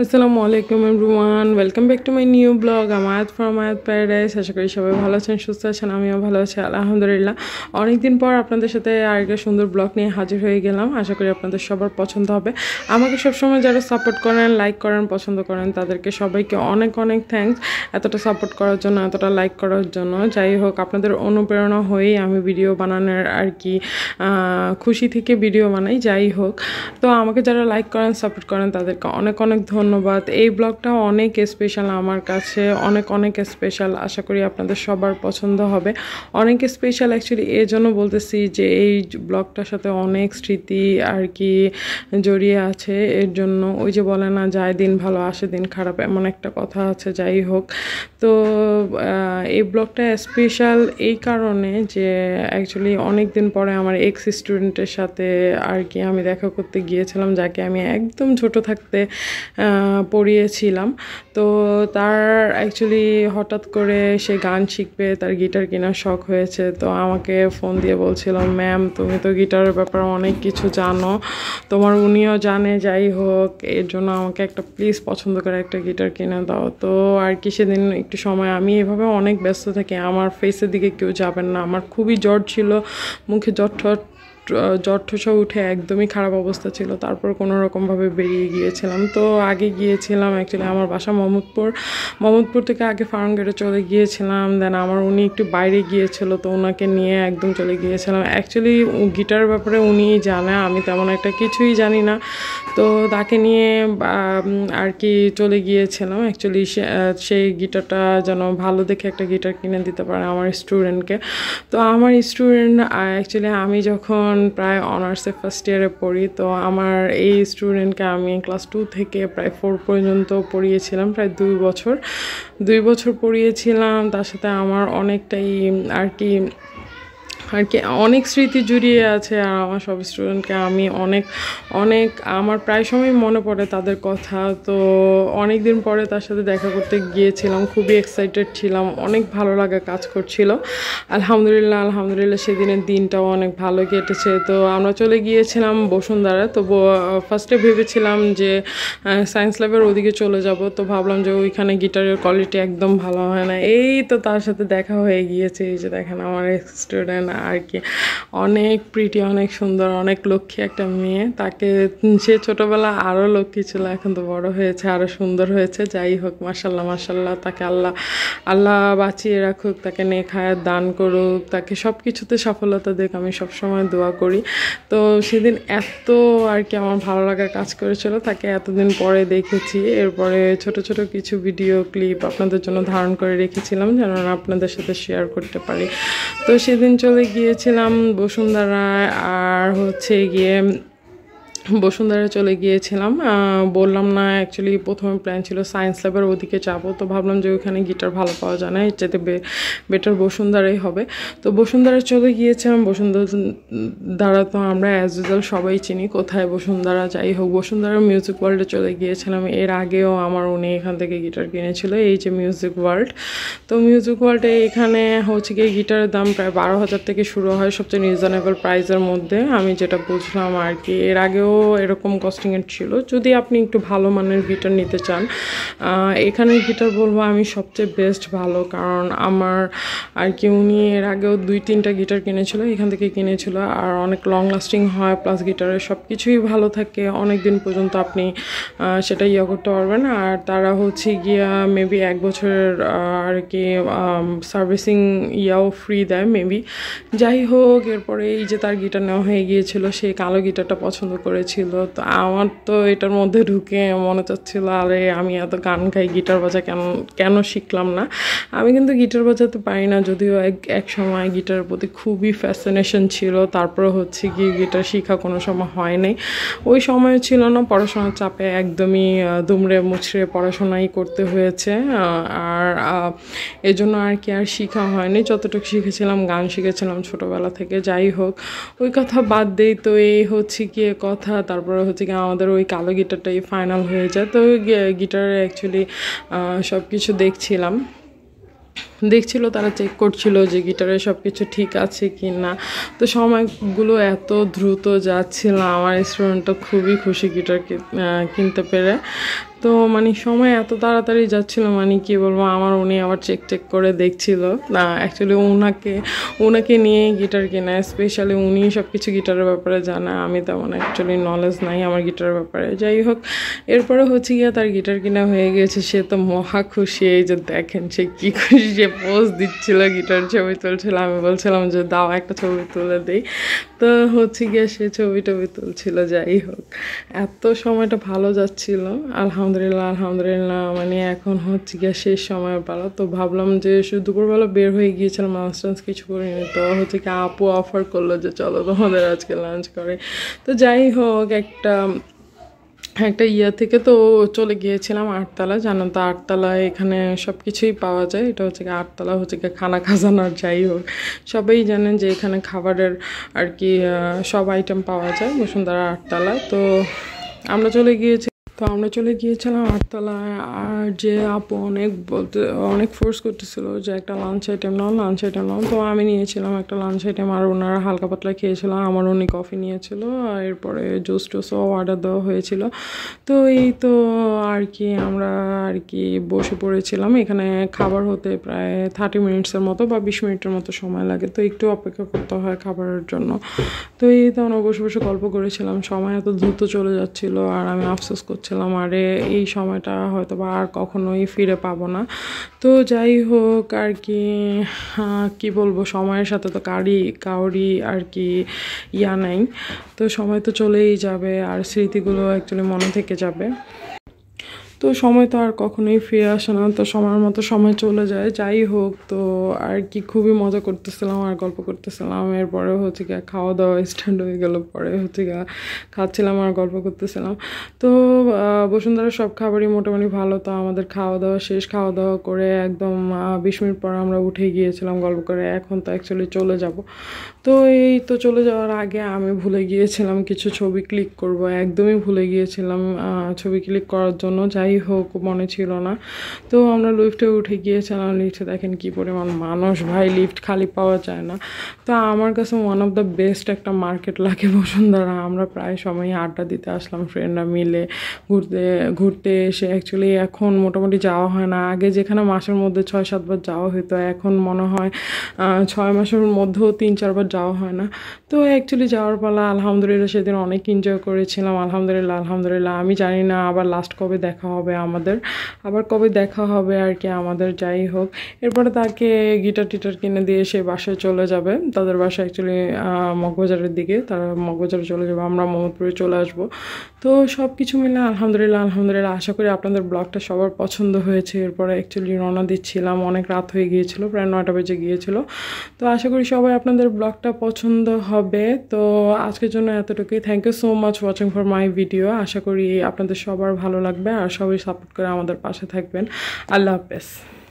আসসালামু আলাইকুম everyone welcome back to my new blog আমায়াত ফ্রম আয়াত প্যারাডাইস আশা করি সবাই ভালো আছেন সুস্থ আছেন আমিও ভালো আছি আলহামদুলিল্লাহ অনেকদিন পর আপনাদের সাথে আরেকটা সুন্দর ব্লগ নিয়ে হাজির হয়ে গেলাম আশা করি আপনাদের সবার পছন্দ হবে আমাকে সবসময় যারা সাপোর্ট করেন লাইক করেন পছন্দ করেন তাদেরকে সবাইকে অনেক অনেক থ্যাংকস এতটা সাপোর্ট করার জন্য এতটা লাইক করার জন্য যাই হোক আপনাদের অনুপ্রেরণা হয়েই আমি ভিডিও বানানোর আর কি খুশি থেকে ভিডিও বানাই যাই হোক তো আমাকে যারা লাইক করেন সাপোর্ট করেন তাদেরকে অনেক অনেক ধন্যবাদ ধন্যবাদ এই ব্লগটা অনেক স্পেশাল আমার কাছে অনেক অনেক স্পেশাল আশা করি আপনাদের সবার পছন্দ হবে অনেক স্পেশাল অ্যাকচুয়ালি এই জন্য বলতেছি যে এই ব্লগটার সাথে অনেক স্মৃতি আর কি জড়িয়ে আছে এর জন্য ওই যে বলে না যায় দিন ভালো আসে দিন খারাপ এমন একটা কথা আছে যাই হোক তো এই ব্লগটা স্পেশাল এই কারণে যে অ্যাকচুয়ালি অনেক দিন পরে আমার এক্স স্টুডেন্টের সাথে আর কি আমি দেখা করতে গিয়েছিলাম যাকে আমি একদম ছোট থাকতে পড়িয়েছিলাম তো তার অ্যাকচুয়ালি হঠাৎ করে সে গান শিখবে তার গিটার কেনার শখ হয়েছে তো আমাকে ফোন দিয়ে বলছিল ম্যাম তুমি তো গিটারের ব্যাপারে অনেক কিছু জানো তোমার উনিও জানে যাই হোক এর জন্য আমাকে একটা প্লিজ পছন্দ করে একটা গিটার কিনে দাও তো আর কি সেদিন একটু সময় আমি এভাবে অনেক ব্যস্ত থাকি আমার ফেসের দিকে কেউ যাবেন না আমার খুবই জ্বর ছিল মুখে জ্বর জ্বর ঠোসা উঠে একদমই খারাপ অবস্থা ছিল তারপর কোনো রকমভাবে বেরিয়ে গিয়েছিলাম তো আগে গিয়েছিলাম অ্যাকচুয়ালি আমার বাসা মোহাম্মদপুর মোহাম্মদপুর থেকে আগে ফার্মগেটে চলে গিয়েছিলাম দেন আমার উনি একটু বাইরে গিয়েছিল তো ওনাকে নিয়ে একদম চলে গিয়েছিলাম অ্যাকচুয়ালি গিটার ব্যাপারে উনিই জানে আমি তেমন একটা কিছুই জানি না তো তাকে নিয়ে আর কি চলে গিয়েছিলাম অ্যাকচুয়ালি সেই গিটারটা যেন ভালো দেখে একটা গিটার কিনে দিতে পারে আমার স্টুডেন্টকে তো আমার স্টুডেন্ট অ্যাকচুয়ালি আমি যখন এখন প্রায় অনার্সে ফার্স্ট ইয়ারে পড়ি তো আমার এই স্টুডেন্টকে আমি ক্লাস টু থেকে প্রায় ফোর পর্যন্ত পড়িয়েছিলাম প্রায় দুই বছর দুই বছর পড়িয়েছিলাম তার সাথে আমার অনেকটাই আর কি আর কি অনেক স্মৃতি জুড়িয়ে আছে আর আমার সব স্টুডেন্টকে আমি অনেক অনেক আমার প্রায় সময় মনে পড়ে তাদের কথা তো অনেক দিন পরে তার সাথে দেখা করতে গিয়েছিলাম খুবই এক্সাইটেড ছিলাম অনেক ভালো লাগা কাজ করছিল আলহামদুলিল্লাহ আলহামদুলিল্লাহ সেদিনের দিনটাও অনেক ভালো কেটেছে তো আমরা চলে গিয়েছিলাম বসুন্ধরা তো ফার্স্টে ভেবেছিলাম যে সায়েন্স ল্যাবের ওদিকে চলে যাব তো ভাবলাম যে ওইখানে গিটারের কোয়ালিটি একদম ভালো হয় না এই তো তার সাথে দেখা হয়ে গিয়েছে এই যে দেখেন আমার স্টুডেন্ট আর কি অনেক প্রিটি অনেক সুন্দর অনেক লক্ষ্মী একটা মেয়ে তাকে সে ছোটোবেলা আরও লক্ষ্মী ছিল এখন তো বড় হয়েছে আরও সুন্দর হয়েছে যাই হোক মাসাল্লাহ মাসাল্লাহ তাকে আল্লাহ আল্লাহ বাঁচিয়ে রাখুক তাকে নে হায়াত দান করুক তাকে সব কিছুতে সফলতা দেখ আমি সবসময় দোয়া করি তো সেদিন এত আর কি আমার ভালো লাগার কাজ করেছিল তাকে এতদিন পরে দেখেছি এরপরে ছোট ছোট কিছু ভিডিও ক্লিপ আপনাদের জন্য ধারণ করে রেখেছিলাম যেন আপনাদের সাথে শেয়ার করতে পারি তো সেদিন চলে গিয়েছিলাম বসুন্ধরায় আর হচ্ছে গিয়ে বসুন্ধরা চলে গিয়েছিলাম বললাম না অ্যাকচুয়ালি প্রথমে প্ল্যান ছিল সায়েন্স ল্যাবের ওদিকে যাবো তো ভাবলাম যে ওখানে গিটার ভালো পাওয়া যায় না এর চাইতে বেটার বসুন্ধরাই হবে তো বসুন্ধরা চলে গিয়েছিলাম বসুন্ধরা তো আমরা অ্যাজ ইউজাল সবাই চিনি কোথায় বসুন্ধরা যাই হোক বসুন্ধরা মিউজিক ওয়ার্ল্ডে চলে গিয়েছিলাম এর আগেও আমার উনি এখান থেকে গিটার কিনেছিল এই যে মিউজিক ওয়ার্ল্ড তো মিউজিক ওয়ার্ল্ডে এখানে হচ্ছে গিয়ে গিটারের দাম প্রায় বারো হাজার থেকে শুরু হয় সবচেয়ে রিজনেবল প্রাইসের মধ্যে আমি যেটা বুঝলাম আর কি এর আগেও এরকম কস্টিংয়ের ছিল যদি আপনি একটু ভালো মানের গিটার নিতে চান এখানের গিটার বলবো আমি সবচেয়ে বেস্ট ভালো কারণ আমার আর কি উনি এর আগেও দুই তিনটা গিটার কিনেছিল এখান থেকে কিনেছিল আর অনেক লং লাস্টিং হয় প্লাস গিটারের সব কিছুই ভালো থাকে অনেক দিন পর্যন্ত আপনি সেটা ইয়ে করতে পারবেন আর তারা হচ্ছে গিয়া মেবি এক বছরের আর কি সার্ভিসিং ইয়াও ফ্রি দেয় মেবি যাই হোক এরপরে এই যে তার গিটার নেওয়া হয়ে গিয়েছিল সেই কালো গিটারটা পছন্দ করে ছিল তো আমার তো এটার মধ্যে ঢুকে মনে চাচ্ছিল আরে আমি এত গান গাই গিটার বাজা কেন কেন শিখলাম না আমি কিন্তু গিটার বাজাতে পারি না যদিও এক এক সময় গিটারের প্রতি খুবই ফ্যাসিনেশন ছিল তারপর হচ্ছে গিয়ে গিটার শিখা কোনো সময় হয় নাই ওই সময় ছিল না পড়াশোনার চাপে একদমই দুমড়ে মুছড়ে পড়াশোনাই করতে হয়েছে আর এজন্য আর কি আর শিখা হয়নি যতটুকু শিখেছিলাম গান শিখেছিলাম ছোটোবেলা থেকে যাই হোক ওই কথা বাদ দেই তো এই হচ্ছে গিয়ে কথা কথা হ্যাঁ, তারপরে হচ্ছে কি আমাদের ওই কালো গিটারটাই ফাইনাল হয়ে যায় তো গিটারে অ্যাকচুয়ালি সব কিছু দেখছিলাম দেখছিল তারা চেক করছিল যে গিটারে সব কিছু ঠিক আছে কি না তো সময়গুলো এত দ্রুত যাচ্ছিল আমার স্টুডেন্টটা খুবই খুশি গিটার কিনতে পেরে তো মানে সময় এত তাড়াতাড়ি যাচ্ছিল মানে কি বলবো আমার উনি আবার চেক চেক করে দেখছিল না অ্যাকচুয়ালি ওনাকে ওনাকে নিয়ে গিটার কেনা স্পেশালি উনি সব কিছু গিটারের ব্যাপারে জানে আমি তেমন অ্যাকচুয়ালি নলেজ নাই আমার গিটারের ব্যাপারে যাই হোক এরপরে হচ্ছে গিয়ে তার গিটার কেনা হয়ে গেছে সে তো মহা খুশি এই যে দেখেন সে কী খুশি সে পোজ দিচ্ছিল গিটার ছবি তুলছিল আমি বলছিলাম যে দাও একটা ছবি তুলে দিই তো হচ্ছে গিয়ে সে ছবি টবি তুলছিল যাই হোক এত সময়টা ভালো যাচ্ছিল আলহামদুলিল্লাহ আলহামদুলিল্লাহ মানে এখন হচ্ছে গিয়ে শেষ সময়ের পালা তো ভাবলাম যে শুধু দুপুরবেলা বের হয়ে গিয়েছিলাম লাঞ্চ টাঞ্চ কিছু করিনি তো হচ্ছে কি আপু অফার করলো যে চলো তোমাদের আজকে লাঞ্চ করে তো যাই হোক একটা একটা ইয়া থেকে তো চলে গিয়েছিলাম আটতলা জানো তো আটতলা এখানে সব কিছুই পাওয়া যায় এটা হচ্ছে গিয়ে আটতলা হচ্ছে কি খানা খাজানার যাই হোক সবাই জানেন যে এখানে খাবারের আর কি সব আইটেম পাওয়া যায় বসুন্ধরা আটতলা তো আমরা চলে গিয়েছি তো আমরা চলে গিয়েছিলাম আটতলায় আর যে আপু অনেক বলতে অনেক ফোর্স করতেছিল যে একটা lunch item now lunch item now তো আমি নিয়েছিলাম একটা লাঞ্চ আইটেম আর ওনারা হালকা পাতলা খেয়েছিল আমার উনি কফি নিয়েছিল আর এরপরে জুস টুসও অর্ডার দেওয়া হয়েছিল তো এই তো আর কি আমরা আর কি বসে পড়েছিলাম এখানে খাবার হতে প্রায় থার্টি মিনিটসের মতো বা বিশ মিনিটের মতো সময় লাগে তো একটু অপেক্ষা করতে হয় খাবারের জন্য তো এই তো আমরা বসে বসে গল্প করেছিলাম সময় এত দ্রুত চলে যাচ্ছিল আর আমি আফসোস করছি বলছিলাম আরে এই সময়টা হয়তো বা আর কখনোই ফিরে পাবো না তো যাই হোক আর কি কি বলবো সময়ের সাথে তো কারি কাউরি আর কি ইয়া নাই তো সময় তো চলেই যাবে আর স্মৃতিগুলো অ্যাকচুয়ালি মনে থেকে যাবে তো সময় তো আর কখনোই ফিরে আসে না তো সময়ের মতো সময় চলে যায় যাই হোক তো আর কি খুবই মজা করতেছিলাম আর গল্প করতেছিলাম এরপরে হচ্ছে গিয়ে খাওয়া দাওয়া স্ট্যান্ড হয়ে গেল পরে হচ্ছে গিয়ে খাচ্ছিলাম আর গল্প করতেছিলাম তো বসুন্ধরা সব খাবারই মোটামুটি ভালো তো আমাদের খাওয়া দাওয়া শেষ খাওয়া দাওয়া করে একদম বিশ মিনিট পর আমরা উঠে গিয়েছিলাম গল্প করে এখন তো অ্যাকচুয়ালি চলে যাব তো এই তো চলে যাওয়ার আগে আমি ভুলে গিয়েছিলাম কিছু ছবি ক্লিক করব একদমই ভুলে গিয়েছিলাম ছবি ক্লিক করার জন্য যাই যাই হোক মনে ছিল না তো আমরা লিফটে উঠে গিয়েছিলাম লিফটে দেখেন কি পরিমাণ মানুষ ভাই লিফট খালি পাওয়া যায় না তো আমার কাছে ওয়ান অফ দ্য বেস্ট একটা মার্কেট লাগে বসুন্ধরা আমরা প্রায় সময় আড্ডা দিতে আসলাম ফ্রেন্ডরা মিলে ঘুরতে ঘুরতে এসে অ্যাকচুয়ালি এখন মোটামুটি যাওয়া হয় না আগে যেখানে মাসের মধ্যে ছয় সাতবার যাওয়া হতো এখন মনে হয় ছয় মাসের মধ্যেও তিন চারবার যাওয়া হয় না তো অ্যাকচুয়ালি যাওয়ার পালা আলহামদুলিল্লাহ সেদিন অনেক এনজয় করেছিলাম আলহামদুলিল্লাহ আলহামদুলিল্লাহ আমি জানি না আবার লাস্ট কবে দেখা হবে হবে আমাদের আবার কবে দেখা হবে আর কি আমাদের যাই হোক এরপরে তাকে গিটার টিটার কিনে দিয়ে সে বাসায় চলে যাবে তাদের বাসা অ্যাকচুয়ালি মগবাজারের দিকে তারা মগবাজারে চলে যাবে আমরা মোহাম্মদপুরে চলে আসব তো সব কিছু মিলে আলহামদুলিল্লাহ আলহামদুলিল্লাহ আশা করি আপনাদের ব্লগটা সবার পছন্দ হয়েছে এরপরে অ্যাকচুয়ালি রওনা দিচ্ছিলাম অনেক রাত হয়ে গিয়েছিল প্রায় নয়টা বেজে গিয়েছিল তো আশা করি সবাই আপনাদের ব্লগটা পছন্দ হবে তো আজকের জন্য এতটুকুই thank you so much watching for my video আশা করি আপনাদের সবার ভালো লাগবে আর সবাই সবসময় সাপোর্ট করে আমাদের পাশে থাকবেন আল্লাহ হাফেজ